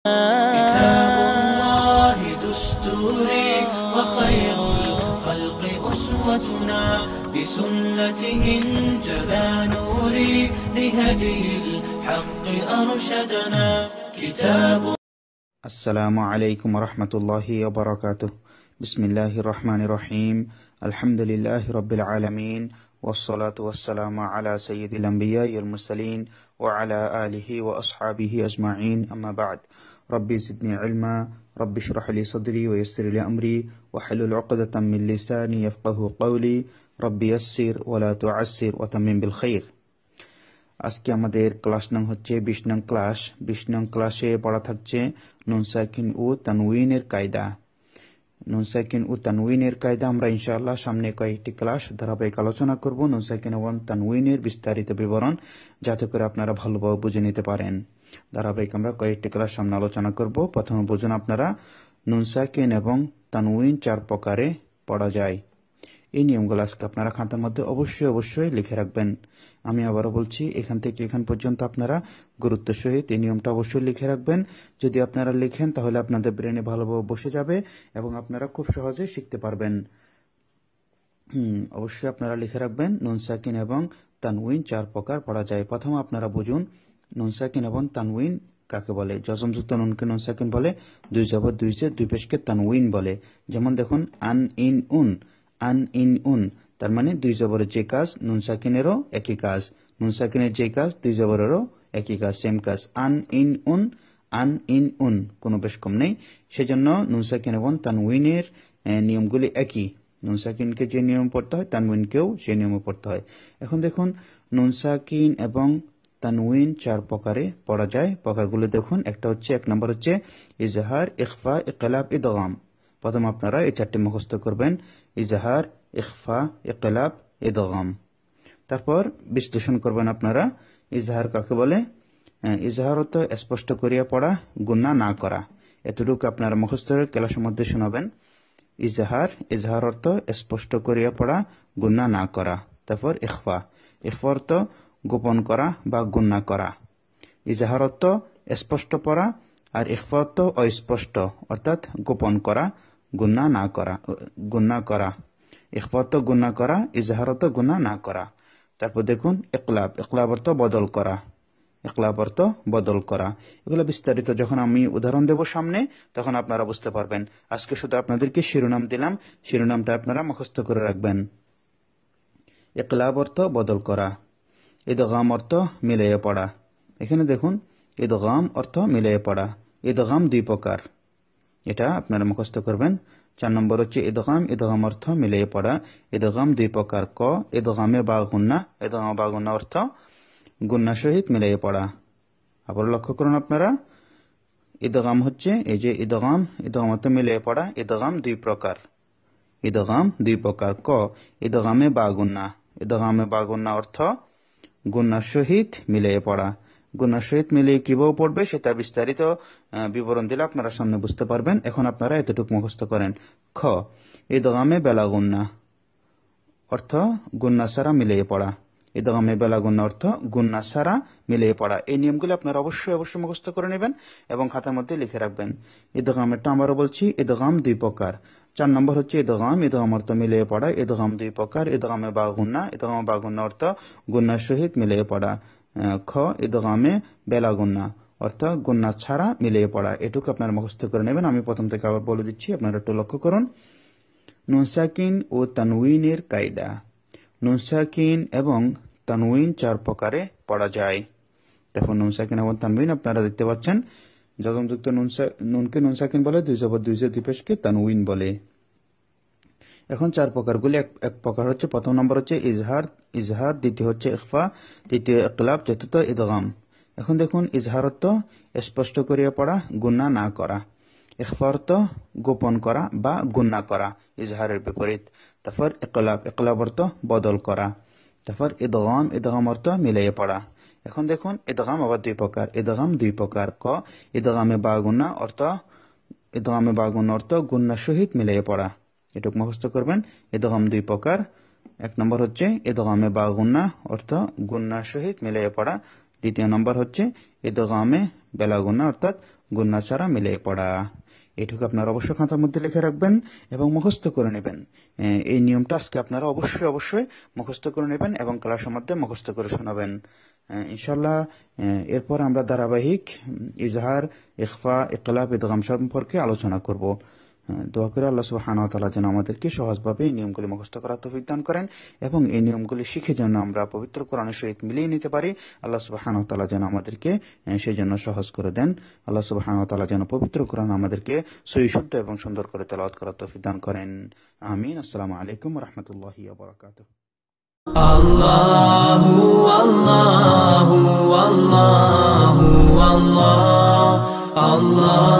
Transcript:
كتاب الله دستوري وخير الخلق أسوتنا بسنته انجلى نوري لهدي الحق أرشدنا كتاب السلام عليكم ورحمة الله وبركاته بسم الله الرحمن الرحيم الحمد لله رب العالمين والصلاة والسلام على سيد الأنبياء والمرسلين وعلى آله وأصحابه أجمعين أما بعد রব্বি সিদ্নি আলমা রব্বি শরহলি সদরি ওয়সিরলি আমরি ওয়াহলুল উকদাতাম মিন লিসানি ইয়াফকাহু কাউলি রব্বি ইয়াসসির ওয়ালা তুআসসির ওয়া তামিম বিল খাইর আজকে আমাদের ক্লাস নং হচ্ছে বিশ নং ক্লাস বিশ নং ক্লাসে পড়া থাকছে নুনসাকিন সাকিন ও তানউইনের কায়দা নুন সাকিন ও তানউইনের কায়দা আমরা ইনশাআল্লাহ সামনে কয়েকটি ক্লাস ধারাবাহিক আলোচনা করব নুন সাকিন এবং তানউইনের বিস্তারিত বিবরণ যাতে করে আপনারা ভালোভাবে বুঝে নিতে পারেন ধারাবাহিক আমরা কয়েকটি ক্লাস সামনে আলোচনা করব প্রথমে বুঝুন আপনারা নুনসাকিন এবং তানউইন চার প্রকারে পড়া যায় এই নিয়মগুলো আজকে আপনারা খাতার মধ্যে অবশ্যই অবশ্যই লিখে রাখবেন আমি আবারও বলছি এখান থেকে এখান পর্যন্ত আপনারা গুরুত্ব সহিত এই নিয়মটা অবশ্যই লিখে রাখবেন যদি আপনারা লিখেন তাহলে আপনাদের ব্রেনে ভালোভাবে বসে যাবে এবং আপনারা খুব সহজে শিখতে পারবেন অবশ্যই আপনারা লিখে রাখবেন নুন সাকিন এবং তানউইন চার প্রকার পড়া যায় প্রথম আপনারা বুঝুন নন সাকিন এবং তানউইন কাকে বলে জসম যুক্ত নুনকে নুনসাকিন সাকিন বলে দুই জব দুই যে দুই পেশকে তানউইন বলে যেমন দেখুন আন ইন উন আন ইন উন তার মানে দুই জবরের যে কাজ নুন সাকিনেরও একই কাজ নুন সাকিনের যে কাজ দুই জবরেরও একই কাজ সেম কাজ আন ইন উন আন ইন উন কোনো বেশ কম নেই সেজন্য নুন সাকিন এবং তানউইনের নিয়মগুলি একই নুন সাকিনকে যে নিয়ম পড়তে হয় তানউইনকেও সেই নিয়মে পড়তে হয় এখন দেখুন নুন সাকিন এবং তানউইন চার প্রকারে পড়া যায় প্রকারগুলো দেখুন একটা হচ্ছে এক নম্বর হচ্ছে ইজাহার ইখফা ইকলাব ইদগাম প্রথম আপনারা এই চারটি মুখস্থ করবেন ইজাহার ইখফা ইকলাব ইদগাম তারপর বিশ্লেষণ করবেন আপনারা ইজাহার কাকে বলে ইজাহার তো স্পষ্ট করিয়া পড়া গুণা না করা এতটুকু আপনারা মুখস্থ ক্লাসের মধ্যে শোনাবেন ইজাহার ইজাহার অর্থ স্পষ্ট করিয়া পড়া গুণা না করা তারপর ইখফা ইখফা অর্থ গোপন করা বা গুণা করা ইজাহারত্ব স্পষ্ট করা আর ইফত অস্পষ্ট অর্থাৎ গোপন করা গুণা না করা গুণা করা ইফত গুণা করা ইজাহারত গুণা না করা তারপর দেখুন একলাপ একলাপ অর্থ বদল করা একলাপ অর্থ বদল করা এগুলো বিস্তারিত যখন আমি উদাহরণ দেব সামনে তখন আপনারা বুঝতে পারবেন আজকে শুধু আপনাদেরকে শিরোনাম দিলাম শিরোনামটা আপনারা মুখস্থ করে রাখবেন একলাপ অর্থ বদল করা ইদগাম অর্থ মিলিয়ে পড়া এখানে দেখুন ইদগাম অর্থ মিলিয়ে পড়া ইদগাম দুই প্রকার এটা আপনারা মুখস্থ করবেন চার নম্বর হচ্ছে ইদগাম ইদগাম অর্থ মিলিয়ে পড়া ইদগাম দুই প্রকার ক ইদগামে বা গুন্না ইদগাম বা গুন্না অর্থ গুন্না সহিত মিলিয়ে পড়া আবার লক্ষ্য করুন আপনারা ইদগাম হচ্ছে এই যে ইদগাম ইদগাম অর্থ মিলিয়ে পড়া ইদগাম দুই প্রকার ইদগাম দুই প্রকার ক ইদগামে বা গুন্না ইদগামে বা গুন্না অর্থ গুনার সহিত মিলিয়ে পড়া গুনার সহিত মিলিয়ে কিভাবে পড়বে সেটা বিস্তারিত বিবরণ দিলে আপনারা সামনে বুঝতে পারবেন এখন আপনারা এতটুকু মুখস্থ করেন খ ঈদগামে বেলা গুন্না অর্থ গুন্না সারা মিলিয়ে পড়া ঈদগামে বেলা গুন্না অর্থ গুন্না সারা মিলিয়ে পড়া এই নিয়মগুলো আপনারা অবশ্যই অবশ্যই মুখস্থ করে নেবেন এবং খাতার মধ্যে লিখে রাখবেন ঈদগামেরটা আমারও বলছি ঈদগাম দুই প্রকার চার নম্বর হচ্ছে ইদগাম ইদগাম অর্থ মিলিয়ে পড়া ইদগাম দুই প্রকার ইদগামে বা গুন্না ইদগাম বা গুন্না অর্থ গুন্নার সহিত মিলিয়ে পড়া খ ইদগামে বেলা গুন্না অর্থাৎ গুন্না ছাড়া মিলিয়ে পড়া এটুকু আপনারা মুখস্থ করে নেবেন আমি প্রথম থেকে আবার বলে দিচ্ছি আপনারা একটু লক্ষ্য করুন নুনসাকিন ও তানউইনের কায়দা নুনসাকিন এবং তানউইন চার প্রকারে পড়া যায় দেখুন নুনসাকিন এবং তানউইন আপনারা দেখতে পাচ্ছেন যজমযুক্ত নুনকে নুন সাকিন বলে দুই জবর দুই জের পেশকে তানউইন বলে এখন চার প্রকারগুলি এক প্রকার হচ্ছে প্রথম নম্বর হচ্ছে ইজহার ইজহার দ্বিতীয় হচ্ছে ইকফা তৃতীয় একলাভ চতুর্থ ইদগাম এখন দেখুন ইজহারত্ব স্পষ্ট করিয়া পড়া গুণা না করা ইকফারত গোপন করা বা গুণা করা ইজহারের বিপরীত তারপর একলাভ একলাভ অর্থ বদল করা তারপর ইদগাম ইদগাম অর্থ মিলাইয়া পড়া এখন দেখুন এদগাম আবার দুই প্রকার এদগাম দুই প্রকার ক এদগামে বা গুণা অর্থ এদগামে বা গুণ অর্থ গুণা সহিত মিলিয়ে পড়া এটুক মুখস্থ করবেন এদগাম দুই প্রকার এক নম্বর হচ্ছে এদগামে বা গুণা অর্থ গুণা সহিত মিলিয়ে পড়া দ্বিতীয় নম্বর হচ্ছে এদগামে বেলা গুণা অর্থাৎ গুণা ছাড়া মিলিয়ে পড়া এটুকু আপনারা অবশ্যই খাতার মধ্যে লিখে রাখবেন এবং মুখস্থ করে নেবেন এই নিয়মটা আজকে আপনারা অবশ্যই অবশ্যই মুখস্থ করে নেবেন এবং ক্লাসের মধ্যে মুখস্থ করে শোনাবেন ইনশাল্লাহ এরপর আমরা ধারাবাহিক ইজহার ইখফা ইকলাফ ইদগাম সম্পর্কে আলোচনা করব দোয়া করে আল্লাহ সুবাহানা যেন আমাদেরকে সহজভাবে এই নিয়মগুলি মুখস্থ করার তৌফিক দান করেন এবং এই নিয়মগুলি শিখে যেন আমরা পবিত্র কোরআনের সহিত মিলিয়ে নিতে পারি আল্লাহ সুবাহানা যেন আমাদেরকে সেই জন্য সহজ করে দেন আল্লাহ সুবাহানা যেন পবিত্র কোরআন আমাদেরকে সই শুদ্ধ এবং সুন্দর করে তেলাওয়াত করার তৌফিক দান করেন আমিন আসসালামু আলাইকুম রহমতুল্লাহ বরাকাত الله الله الله الله